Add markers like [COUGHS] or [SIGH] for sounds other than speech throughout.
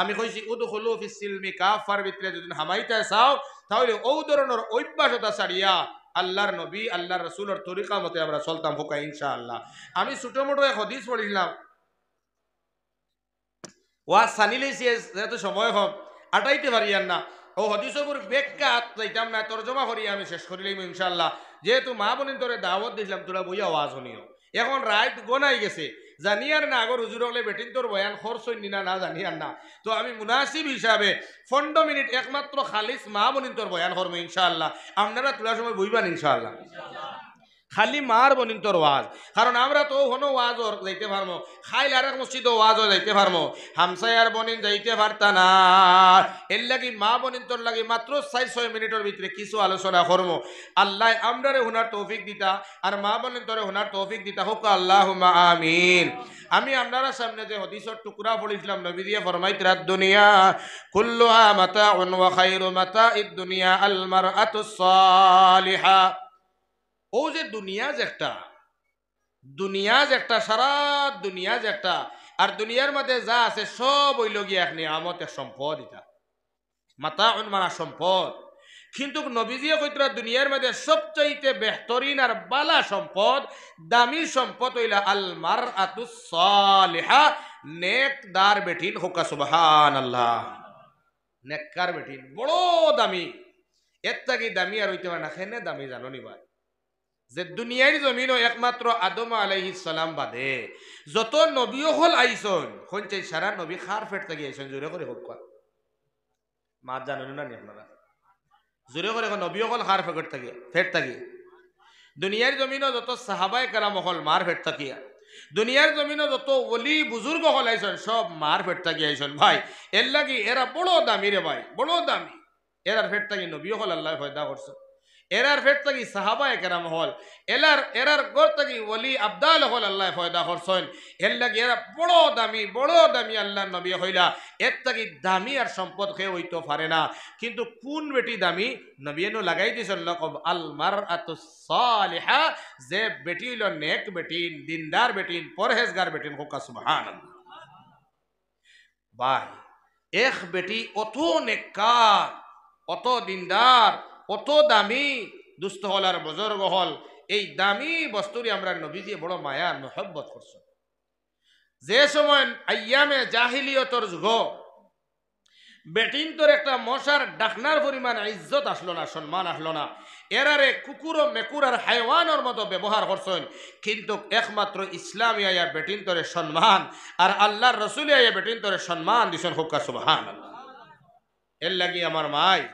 আমি কইছি উদু হলু সিলমি কাফার ভিতরে যদি হামাইতে চাও তাহলে ও ধরনের অভ্যাসতা ছাড়িয়া আল্লাহর নবী আল্লাহর রসুলের তরিকা মতে আমরা চলতাম হোকা ইনশাআল্লাহ আমি ছোট মোটো এক হদিস পড়েছিলাম ওয়া সানি লেছি যেহেতু সময় হোক আটাইতে পারিয়ান না ও হদিসবুর ব্যাখ্যা যাইতাম না তর্জমা করি আমি শেষ করি করিলাম ইনশাআল্লাহ যেহেতু মা বোনের তোরে দাওয়াত দিয়েছিলাম তোরা বইয়া আওয়াজ শুনিও এখন রাইত গোনাই গেছে জানি আর না আগর হুজুর হলে বেটিন তোর বয়ান খর নিনা না জানি আর না তো আমি মুনাসিব হিসাবে পনেরো মিনিট একমাত্র খালিস মা বনিন তোর বয়ান করবো ইনশাআল্লাহ আপনারা তোলার সময় বুঝবেন ইনশাল্লাহ খালি মার বনিন তোর ওয়াজ কারণ আমরা তো হনো ওয়াজ ওর যাইতে পারবো খাইল আর এক মসজিদ ওয়াজ যাইতে পারমো হামসায়ার বনিন যাইতে পারতা না এর লাগি মা বনিন তোর লাগি মাত্র চাই ছয় মিনিটের ভিতরে কিছু আলোচনা করবো আল্লাহ আমরারে হুনার তৌফিক দিতা আর মা বনিন তোরে হুনার তৌফিক দিতা হোক আল্লাহ আমিন আমি আপনারা সামনে যে হদিসর টুকরা পড়েছিলাম নবী দিয়ে ফরমাইত রাত দুনিয়া কুল্লুহা মাতা ওয়া খাইরু মাতা ইদ দুনিয়া আল মারআতুস সালিহা ও যে দুনিয়া যে একটা দুনিয়া যে একটা সারা দুনিয়া যে একটা আর দুনিয়ার মধ্যে যা আছে সব ওই লগিয়া এক নিয়ামতের সম্পদ এটা মাতা অনমানা সম্পদ কিন্তু নবীজিও কৈতরা দুনিয়ার মধ্যে সবচাইতে বেহতরিন আর বালা সম্পদ দামি সম্পদ হইলা আলমার আতুসালেহা নেকদার বেঠিন হোকা সুবাহান আল্লাহ নেককার বেঠিন বড় দামি এর থাকি দামি আর হইতে পারে না খেনে দামি জানো নি ভাই যে দুনিয়ার জমিন একমাত্র আদম আলাইহি সালাম বাদে যত নবীও হল আইসন হইছে সারা নবী খার ফেট থাকি আইসন জোরে করে হোক মাত জানো না নি আপনারা জোরে করে নবীও হল খার ফেট থাকি ফেট থাকি দুনিয়ার জমিন যত সাহাবাই কালাম হল মার ফেট থাকিয়া দুনিয়ার জমিন যত অলি বুজুর্গ হল আইসন সব মার ফেট থাকি আইসন ভাই এর লাগি এরা বড় দামি রে ভাই বড় দামি এরা ফেট থাকি নবীও হল আল্লাহ ফয়দা করছে এরার ফেট তাকি সাহাবা একরাম হল এলার এরার গর থাকি ওলি আবদাল হল আল্লাহ ফয়দা হরসইল এর লাগি এরা বড় দামি বড় দামি আল্লাহ নবী হইলা এর তাকি দামি আর সম্পদ খেয়ে হইতে পারে না কিন্তু কোন বেটি দামি নবীনও লাগাই দিয়েছেন লকব আলমার আত সালেহা যে বেটি হইল নেক বেটিন দিনদার বেটিন পরহেজগার বেটিন হোকা সুবহান বাই এক বেটি অত নেকার অত দিনদার কত দামি দুস্থ হল আর বজর্গ হল এই দামি বস্তুরই আমরা নবীজি বড় মায়া মহব্বত করছো যে সময় আয়ামে জাহিলিয়তর যুগ বেটিন একটা মশার ডাকনার পরিমাণ ইজ্জত আসলো না সম্মান আসলো না এরারে কুকুর ও আর হাইওয়ানোর মতো ব্যবহার করছেন কিন্তু একমাত্র ইসলামী আয়া বেটিন সম্মান আর আল্লাহর রসুল আয়া বেটিন সম্মান দিছেন হুক্কা সুবহান এর লাগি আমার মায়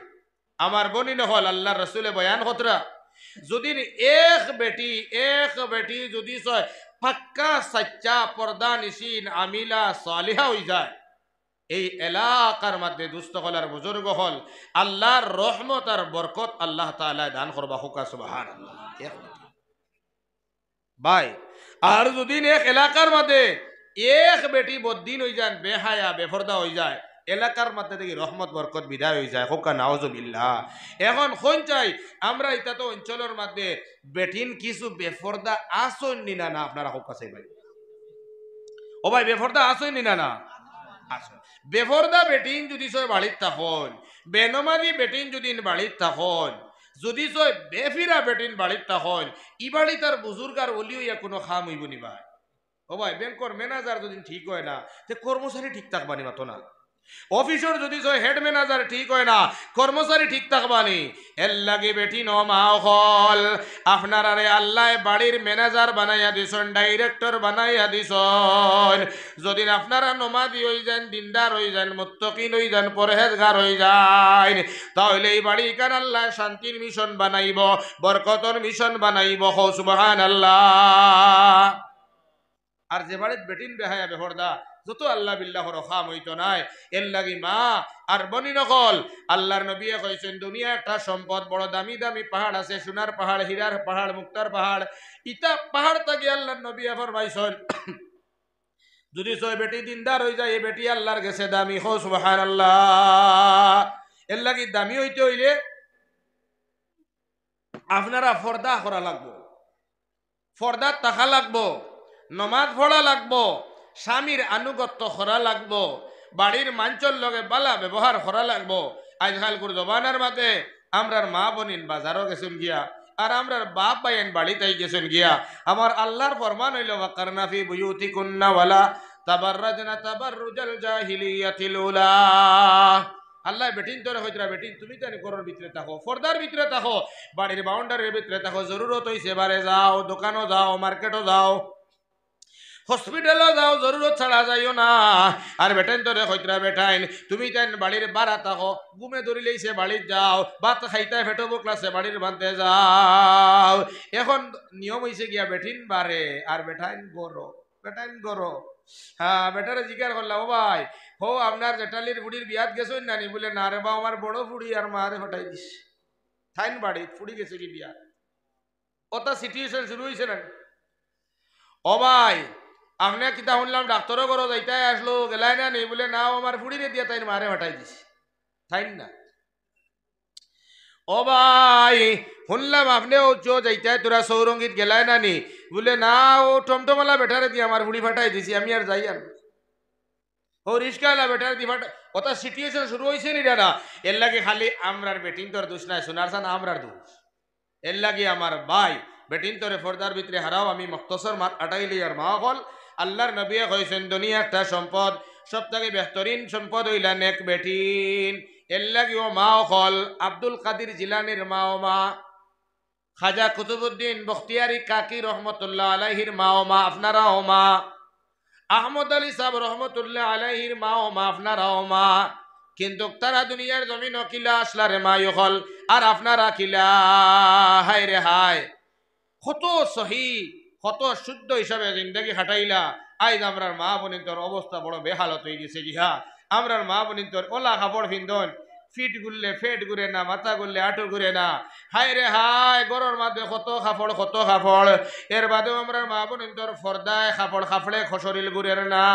আমার বনি নহল আল্লাহ রসুলে বয়ান হতরা যদি এক বেটি এক বেটি যদি পাক্কা সচ্চা পর্দা নিশিন আমিলা সালিহা হয়ে যায় এই এলাকার মধ্যে দুস্থ হলার বুজুর্গ হল আল্লাহর রহমত আর বরকত আল্লাহ তালায় দান করবা হুকা সুবাহান ভাই আর যদি এক এলাকার মধ্যে এক বেটি বদিন হয়ে যান বেহায়া বেফরদা হয়ে যায় এলাকার মাথা দেখি রহমত বরকত বিদায় হয়ে যায় হোকা নাওজবিল্লা এখন কোন চাই আমরা এটা তো অঞ্চলের মাধ্যমে বেঠিন কিছু বেফর্দা আসন নিনা না আপনারা হোকা চাই ভাই ও ভাই বেফর্দা আসন নিনা না বেফর্দা বেটিন যদি সয় বাড়ির তখন বেনমাদি বেটিন যদি বাড়ির তখন যদি সয় বেফিরা বেটিন বাড়ির তখন ই বাড়ি তার বুজুর্গার অলিও ইয়া কোনো খাম হইব নি ও ভাই ব্যাংকর ম্যানেজার যদি ঠিক হয় না তে কর্মচারী ঠিক থাকবা নি মাতো না অফিসর যদি হেড ম্যানেজার ঠিক হয় না কর্মচারী ঠিক থাকবানি এর লাগে বেটি নমা হল আপনার আরে আল্লাহ বাড়ির ম্যানেজার বানাইয়া দিছন ডাইরেক্টর বানাইয়া দিছন যদি আপনারা নমাদি হয়ে যান দিনদার হয়ে যান মত্তকিন হয়ে যান পরহেজগার হয়ে যান তাহলে এই বাড়ি কান আল্লাহ শান্তির মিশন বানাইব বরকতর মিশন বানাইব হৌসুবাহান আল্লাহ আর যে বাড়ির বেটিন বেহায়া বেহরদা যত আল্লাহ বিল্লাহ রফা মইত নাই এর লাগি মা আর বনি নকল আল্লাহর নবীয়ে কইছেন দুনিয়া একটা সম্পদ বড় দামি দামি পাহাড় আছে সোনার পাহাড় হীরার পাহাড় মুক্তার পাহাড় ইতা পাহাড় তাকে আল্লাহর নবীয়ে ফরমাইছেন [COUGHS] যদি ছয় বেটি দিনদার হয়ে যায় এ বেটি আল্লাহর গেছে দামি হো সুবাহান আল্লাহ এর লাগি দামি হইতে হইলে আপনারা ফর্দা করা লাগবো ফর্দা তাহা লাগবো নমাজ পড়া লাগবো স্বামীর আনুগত্য করা লাগবো বাড়ির মাঞ্চল লগে বালা ব্যবহার করা লাগবো আজকালকুর জবানার মাতে আমরার মা বনিন বাজারও গেছেন গিয়া আর আমরার বাপ বাইন বাড়িতেই গেছেন গিয়া আমার আল্লাহর ফরমান হইল বাকারনাফি বুয়ুতি কুন্না ওয়ালা তাবাররাজনা তাবাররুজাল জাহিলিয়াতিল উলা আল্লাহ বেটিন তোরে হইতরা বেটিন তুমি তো ঘরের ভিতরে থাকো ফর্দার ভিতরে থাকো বাড়ির বাউন্ডারির ভিতরে থাকো জরুরত হইছে বারে যাও দোকানও যাও মার্কেটও যাও হসপিটালও যাও জরুরত ছাড়া যাইও না আর বেটাইন তোরে হইতরা বেটাইন তুমি তাইন বাড়ির বাড়া থাকো গুমে ধরি লইছে বাড়ির যাও ভাত খাইতে ফেটো বকলাছে বাড়ির বাঁধতে যাও এখন নিয়ম হইছে গিয়া বেটিন বারে আর বেটাইন গরো বেটাইন গরো হ্যাঁ বেটারে জিজ্ঞার করলাম ও ভাই হো আপনার জেঠালির বুড়ির বিয়াত গেছেন নানি বলে না রে বা আমার বড় বুড়ি আর মারে হটাই দিস থাইন বাড়ি ফুড়ি গেছে কি বিয়া ওটা সিচুয়েশন শুরু হয়েছে না ও ভাই আপনি কিতা শুনলাম ডাক্তারও করো যাইতাই আসলো গেলাই না নেই বলে নাও আমার ফুড়িরে দিয়ে তাই মারে হটাই দিছি তাই না ও ভাই শুনলাম আপনি চো যাইতাই তোরা সৌরঙ্গিত গেলাই না নি বলে না ও টমটমালা বেটারে দিয়ে আমার বুড়ি ফাটাই দিছি আমি আর যাই আর ও রিস্কালা দিয়ে ফাটা কথা সিটুয়েশন শুরু হয়েছে নি দাদা এর লাগে খালি আমরার ব্যাটিং তোর দোষ নাই সোনার সান আমরার দোষ এর লাগে আমার ভাই ব্যাটিং তোরে ফর্দার ভিতরে হারাও আমি মক্তসর মাত আটাইলি আর মা হল আল্লাহর নবী হয়েছেন দুনিয়া একটা সম্পদ সব থেকে বেহতরিন সম্পদ হইলা নেক বেটিন এর লাগি ও মা হল আব্দুল কাদির জিলানির মা ও মা খাজা কুতুবুদ্দিন বখতিয়ারি কাকি রহমতুল্লাহ আলাহির মা ও মা আপনারা ও মা আহমদ আলী সাহ রহমতুল্লাহ আলাহির মা ও মা আপনারা ও মা কিন্তু তারা দুনিয়ার জমিন কিলা আসলারে মাই হল আর আপনারা কিলা হায় রে হায় কত সহি কত শুদ্ধ হিসাবে জিন্দগি খাটাইলা আইজ আমরার মা বোনিন তোর অবস্থা বড় বেহালত হয়ে গেছে জিহা হ্যাঁ। আমরার মা বোনিন তোর ওলা কাপড় ফিন্দন ফিট গুললে ফেট ঘুরে না মাথা গুললে আঁটু ঘুরে না হায় রে হায় গরর মাধ্যমে কত খাফড় কত খাফড় এর বাদেও আমরা মা বোন ফর্দায় খাফড় খাফড়ে খসরিল ঘুরের না